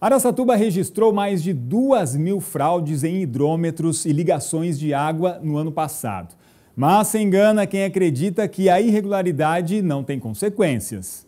Araçatuba registrou mais de 2 mil fraudes em hidrômetros e ligações de água no ano passado. Mas se engana quem acredita que a irregularidade não tem consequências.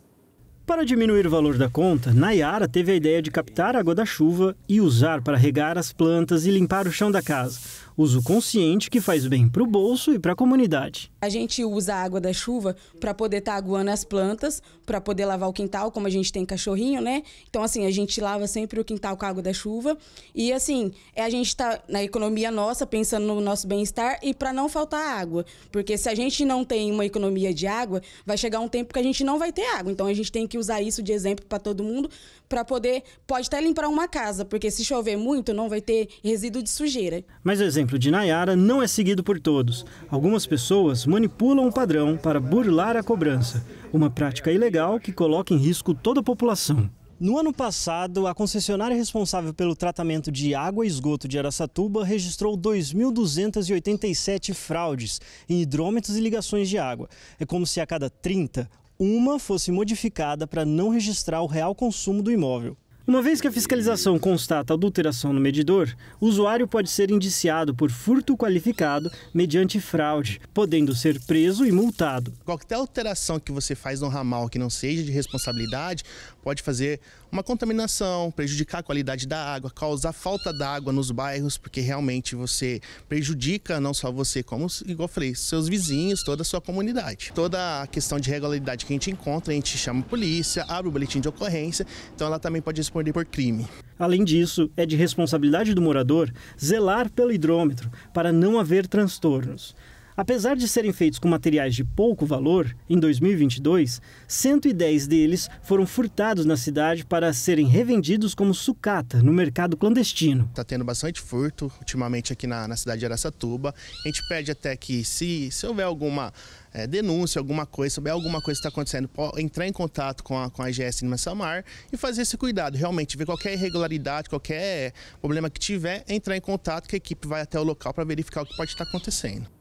Para diminuir o valor da conta, Nayara teve a ideia de captar água da chuva e usar para regar as plantas e limpar o chão da casa. Uso consciente que faz bem para o bolso e para a comunidade. A gente usa a água da chuva para poder estar tá aguando as plantas, para poder lavar o quintal, como a gente tem cachorrinho, né? Então, assim, a gente lava sempre o quintal com a água da chuva. E, assim, é a gente está na economia nossa, pensando no nosso bem-estar e para não faltar água. Porque se a gente não tem uma economia de água, vai chegar um tempo que a gente não vai ter água. Então, a gente tem que usar isso de exemplo para todo mundo, para poder. Pode até limpar uma casa, porque se chover muito, não vai ter resíduo de sujeira. Mas o exemplo de Nayara não é seguido por todos. Algumas pessoas manipulam o padrão para burlar a cobrança, uma prática ilegal que coloca em risco toda a população. No ano passado, a concessionária responsável pelo tratamento de água e esgoto de Araçatuba registrou 2.287 fraudes em hidrômetros e ligações de água. É como se a cada 30, uma fosse modificada para não registrar o real consumo do imóvel. Uma vez que a fiscalização constata adulteração no medidor, o usuário pode ser indiciado por furto qualificado mediante fraude, podendo ser preso e multado. Qualquer alteração que você faz no ramal que não seja de responsabilidade pode fazer uma contaminação, prejudicar a qualidade da água, causar falta d'água nos bairros, porque realmente você prejudica não só você, como, igual eu falei, seus vizinhos, toda a sua comunidade. Toda a questão de regularidade que a gente encontra, a gente chama a polícia, abre o boletim de ocorrência, então ela também pode responder por crime. Além disso, é de responsabilidade do morador zelar pelo hidrômetro para não haver transtornos. Apesar de serem feitos com materiais de pouco valor, em 2022, 110 deles foram furtados na cidade para serem revendidos como sucata no mercado clandestino. Está tendo bastante furto ultimamente aqui na, na, cidade de Aracatuba. A gente pede até que, se, se houver alguma é, denúncia, alguma coisa, souber alguma coisa que está acontecendo, entrar em contato com a, com a AGS Nima Samar e fazer esse cuidado. Realmente, ver qualquer irregularidade, qualquer problema que tiver, entrar em contato que a equipe vai até o local para verificar o que pode estar acontecendo.